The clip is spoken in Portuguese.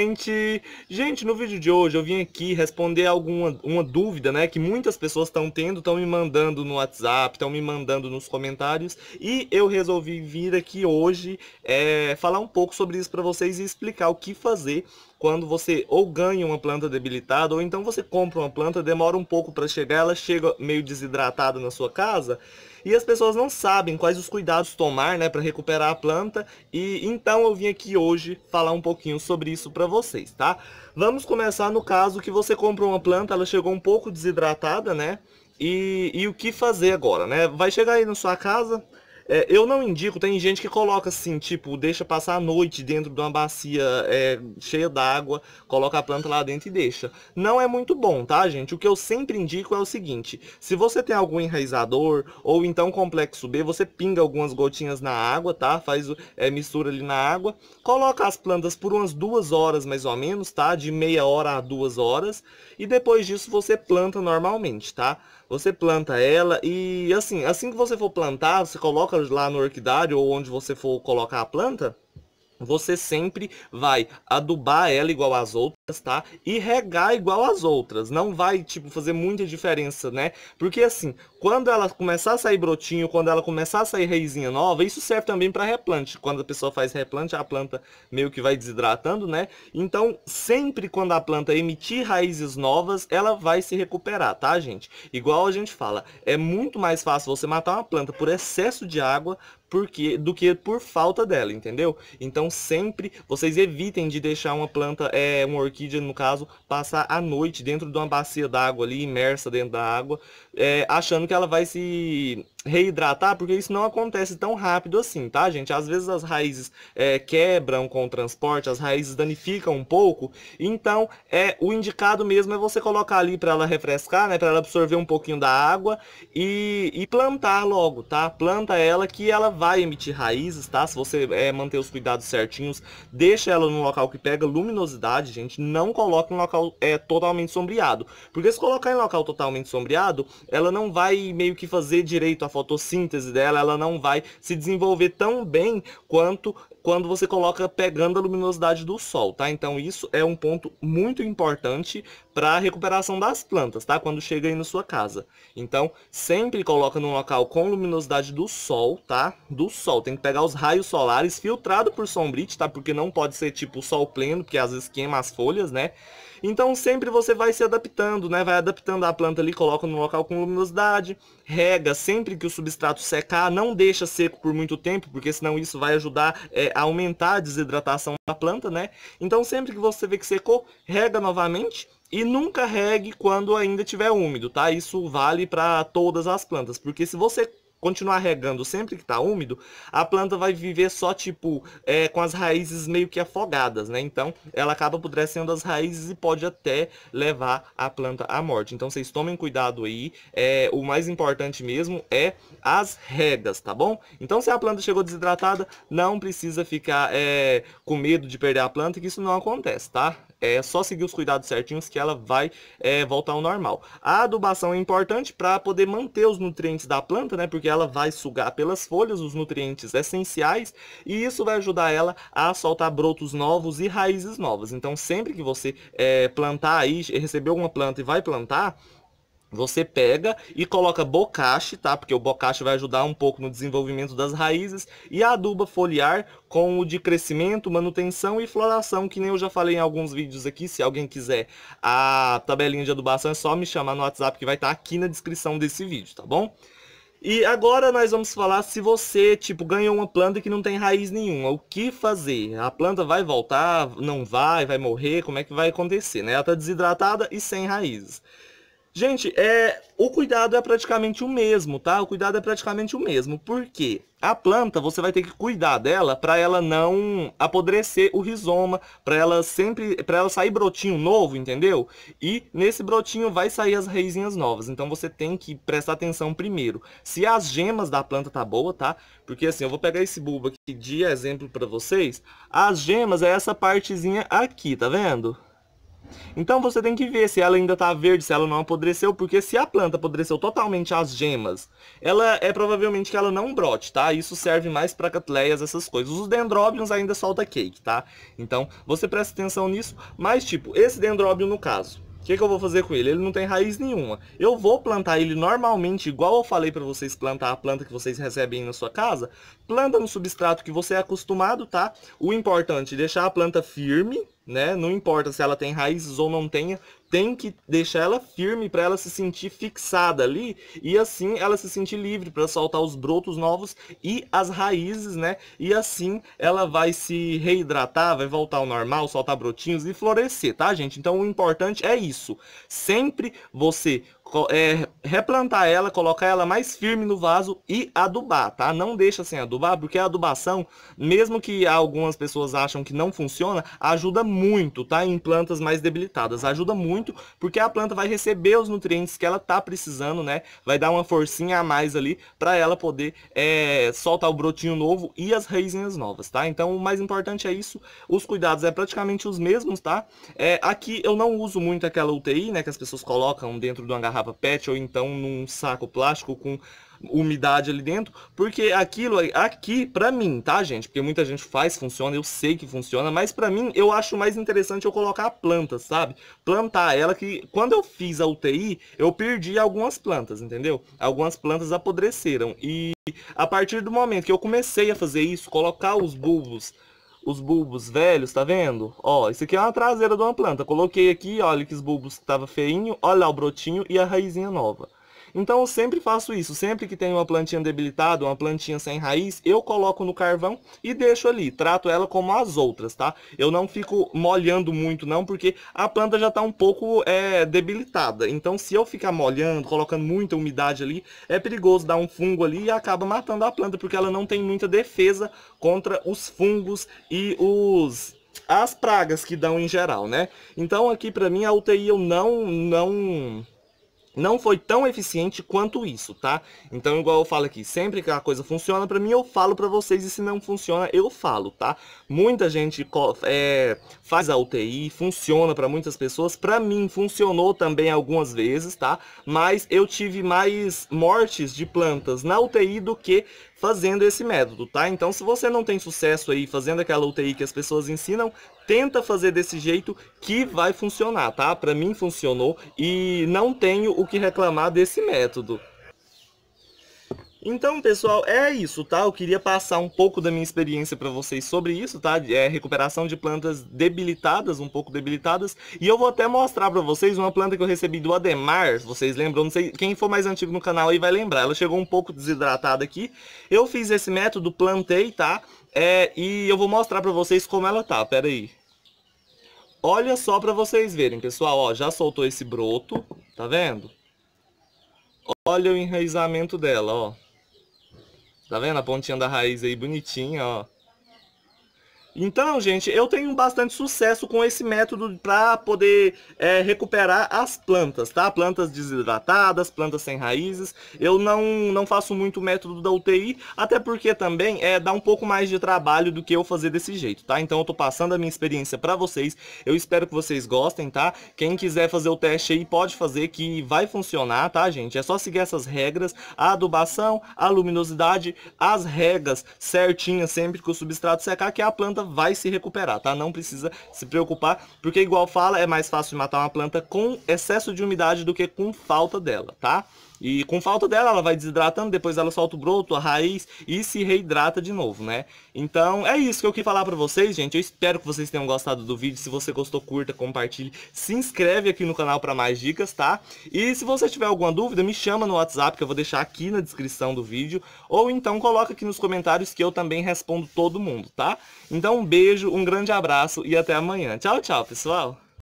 gente! Gente, no vídeo de hoje eu vim aqui responder alguma uma dúvida, né, que muitas pessoas estão tendo, estão me mandando no WhatsApp, estão me mandando nos comentários, e eu resolvi vir aqui hoje é, falar um pouco sobre isso para vocês e explicar o que fazer quando você ou ganha uma planta debilitada, ou então você compra uma planta, demora um pouco para chegar, ela chega meio desidratada na sua casa, e as pessoas não sabem quais os cuidados tomar, né, para recuperar a planta. E então eu vim aqui hoje falar um pouquinho sobre isso para vocês, tá? Vamos começar no caso que você comprou uma planta, ela chegou um pouco desidratada, né? E, e o que fazer agora, né? Vai chegar aí na sua casa, é, eu não indico, tem gente que coloca assim, tipo, deixa passar a noite dentro de uma bacia é, cheia d'água, coloca a planta lá dentro e deixa. Não é muito bom, tá, gente? O que eu sempre indico é o seguinte, se você tem algum enraizador ou então complexo B, você pinga algumas gotinhas na água, tá? Faz é, mistura ali na água, coloca as plantas por umas duas horas mais ou menos, tá? De meia hora a duas horas, e depois disso você planta normalmente, tá? Você planta ela e assim, assim que você for plantar, você coloca lá no orquidário ou onde você for colocar a planta, você sempre vai adubar ela igual às outras, tá? E regar igual às outras. Não vai, tipo, fazer muita diferença, né? Porque, assim, quando ela começar a sair brotinho, quando ela começar a sair raizinha nova, isso serve também para replante. Quando a pessoa faz replante, a planta meio que vai desidratando, né? Então, sempre quando a planta emitir raízes novas, ela vai se recuperar, tá, gente? Igual a gente fala, é muito mais fácil você matar uma planta por excesso de água porque, do que por falta dela, entendeu? Então sempre vocês evitem de deixar uma planta, é, uma orquídea no caso, passar a noite dentro de uma bacia d'água ali, imersa dentro da água, é, achando que ela vai se reidratar, porque isso não acontece tão rápido assim, tá, gente? Às vezes as raízes é, quebram com o transporte, as raízes danificam um pouco, então é o indicado mesmo é você colocar ali para ela refrescar, né, para ela absorver um pouquinho da água e, e, plantar logo, tá? Planta ela que ela vai emitir raízes, tá? Se você é, manter os cuidados certinhos, deixa ela num local que pega luminosidade, gente, não coloque em local é, totalmente sombreado, porque se colocar em local totalmente sombreado, ela não vai meio que fazer direito a fotossíntese dela, ela não vai se desenvolver tão bem quanto quando você coloca pegando a luminosidade do sol, tá? Então isso é um ponto muito importante para recuperação das plantas, tá? Quando chega aí na sua casa. Então, sempre coloca num local com luminosidade do sol, tá? Do sol, tem que pegar os raios solares filtrado por sombrite, tá? Porque não pode ser tipo sol pleno, porque às vezes queima as folhas, né? Então, sempre você vai se adaptando, né? Vai adaptando a planta ali, coloca num local com luminosidade, rega sempre que o substrato secar, não deixa seco por muito tempo, porque senão isso vai ajudar é, a aumentar a desidratação da planta, né? Então, sempre que você vê que secou, rega novamente, e nunca regue quando ainda tiver úmido, tá? Isso vale para todas as plantas, porque se você continuar regando sempre que tá úmido, a planta vai viver só, tipo, é, com as raízes meio que afogadas, né? Então, ela acaba apodrecendo as raízes e pode até levar a planta à morte. Então, vocês tomem cuidado aí. É, o mais importante mesmo é as regas, tá bom? Então, se a planta chegou desidratada, não precisa ficar é, com medo de perder a planta, que isso não acontece, tá? é só seguir os cuidados certinhos que ela vai é, voltar ao normal. A adubação é importante para poder manter os nutrientes da planta, né? Porque ela vai sugar pelas folhas os nutrientes essenciais e isso vai ajudar ela a soltar brotos novos e raízes novas. Então sempre que você é, plantar aí, receber uma planta e vai plantar, você pega e coloca bocache, tá? Porque o bocache vai ajudar um pouco no desenvolvimento das raízes. E aduba foliar com o de crescimento, manutenção e floração, que nem eu já falei em alguns vídeos aqui. Se alguém quiser a tabelinha de adubação, é só me chamar no WhatsApp que vai estar tá aqui na descrição desse vídeo, tá bom? E agora nós vamos falar se você, tipo, ganhou uma planta que não tem raiz nenhuma, o que fazer? A planta vai voltar, não vai, vai morrer, como é que vai acontecer, né? Ela tá desidratada e sem raízes. Gente, é, o cuidado é praticamente o mesmo, tá? O cuidado é praticamente o mesmo. Por quê? A planta, você vai ter que cuidar dela para ela não apodrecer o rizoma, para ela sempre, para ela sair brotinho novo, entendeu? E nesse brotinho vai sair as raizinhas novas. Então você tem que prestar atenção primeiro se as gemas da planta tá boa, tá? Porque assim, eu vou pegar esse bulbo aqui de exemplo para vocês. As gemas é essa partezinha aqui, tá vendo? Então você tem que ver se ela ainda está verde, se ela não apodreceu, porque se a planta apodreceu totalmente as gemas, ela é provavelmente que ela não brote, tá? Isso serve mais para catleias, essas coisas. Os dendróbios ainda solta cake, tá? Então você presta atenção nisso, mas tipo, esse dendróbio no caso, que, que eu vou fazer com ele? Ele não tem raiz nenhuma. Eu vou plantar ele normalmente, igual eu falei para vocês plantar a planta que vocês recebem na sua casa. Planta no substrato que você é acostumado, tá? O importante é deixar a planta firme, né? Não importa se ela tem raízes ou não tenha, tem que deixar ela firme para ela se sentir fixada ali e assim ela se sentir livre para soltar os brotos novos e as raízes, né? E assim ela vai se reidratar, vai voltar ao normal, soltar brotinhos e florescer, tá, gente? Então o importante é isso. Sempre você é, replantar ela, colocar ela mais firme no vaso e adubar, tá? Não deixa sem adubar, porque a adubação, mesmo que algumas pessoas acham que não funciona, ajuda muito, tá? Em plantas mais debilitadas, ajuda muito, porque a planta vai receber os nutrientes que ela tá precisando, né? Vai dar uma forcinha a mais ali para ela poder é, soltar o brotinho novo e as raizinhas novas, tá? Então o mais importante é isso, os cuidados é praticamente os mesmos, tá? É, aqui eu não uso muito aquela UTI, né? Que as pessoas colocam dentro do hangar garrafa PET ou então num saco plástico com umidade ali dentro, porque aquilo aqui para mim, tá, gente? Porque muita gente faz, funciona, eu sei que funciona, mas para mim eu acho mais interessante eu colocar a planta, sabe? Plantar ela que quando eu fiz a UTI, eu perdi algumas plantas, entendeu? Algumas plantas apodreceram e a partir do momento que eu comecei a fazer isso, colocar os bulbos os bulbos velhos, tá vendo? Ó, isso aqui é uma traseira de uma planta. Coloquei aqui, olha que os bulbos estavam feinhos. feinho, olha lá o brotinho e a raizinha nova. Então eu sempre faço isso, sempre que tem uma plantinha debilitada, uma plantinha sem raiz, eu coloco no carvão e deixo ali, trato ela como as outras, tá? Eu não fico molhando muito não, porque a planta já está um pouco é, debilitada, então se eu ficar molhando, colocando muita umidade ali, é perigoso dar um fungo ali e acaba matando a planta, porque ela não tem muita defesa contra os fungos e os as pragas que dão em geral, né? Então aqui para mim a UTI eu não não não foi tão eficiente quanto isso, tá? Então, igual eu falo aqui, sempre que a coisa funciona para mim, eu falo para vocês, e se não funciona, eu falo, tá? Muita gente é, faz a UTI, funciona para muitas pessoas, para mim funcionou também algumas vezes, tá? Mas eu tive mais mortes de plantas na UTI do que fazendo esse método, tá? Então, se você não tem sucesso aí fazendo aquela UTI que as pessoas ensinam, tenta fazer desse jeito que vai funcionar, tá? Para mim funcionou e não tenho o que reclamar desse método. Então, pessoal, é isso, tá? Eu queria passar um pouco da minha experiência para vocês sobre isso, tá? É recuperação de plantas debilitadas, um pouco debilitadas. E eu vou até mostrar para vocês uma planta que eu recebi do Ademar, vocês lembram? Não sei, quem for mais antigo no canal aí vai lembrar. Ela chegou um pouco desidratada aqui. Eu fiz esse método, plantei, tá? É, e eu vou mostrar para vocês como ela tá, pera aí. Olha só para vocês verem, pessoal, ó, já soltou esse broto, tá vendo? Olha o enraizamento dela, ó. Tá vendo a pontinha da raiz aí bonitinha, ó. Então, gente, eu tenho bastante sucesso com esse método para poder é, recuperar as plantas, tá? Plantas desidratadas, plantas sem raízes. Eu não, não faço muito o método da UTI, até porque também é, dá um pouco mais de trabalho do que eu fazer desse jeito, tá? Então eu tô passando a minha experiência para vocês. Eu espero que vocês gostem, tá? Quem quiser fazer o teste aí, pode fazer que vai funcionar, tá, gente? É só seguir essas regras, a adubação, a luminosidade, as regas certinhas sempre que o substrato secar, que é a planta vai se recuperar, tá? Não precisa se preocupar, porque igual fala, é mais fácil matar uma planta com excesso de umidade do que com falta dela, tá? E com falta dela, ela vai desidratando, depois ela solta o broto, a raiz e se reidrata de novo, né? Então, é isso que eu queria falar pra vocês, gente. Eu espero que vocês tenham gostado do vídeo. Se você gostou, curta, compartilhe. Se inscreve aqui no canal pra mais dicas, tá? E se você tiver alguma dúvida, me chama no WhatsApp, que eu vou deixar aqui na descrição do vídeo. Ou então, coloca aqui nos comentários que eu também respondo todo mundo, tá? Então, um beijo, um grande abraço e até amanhã. Tchau, tchau, pessoal!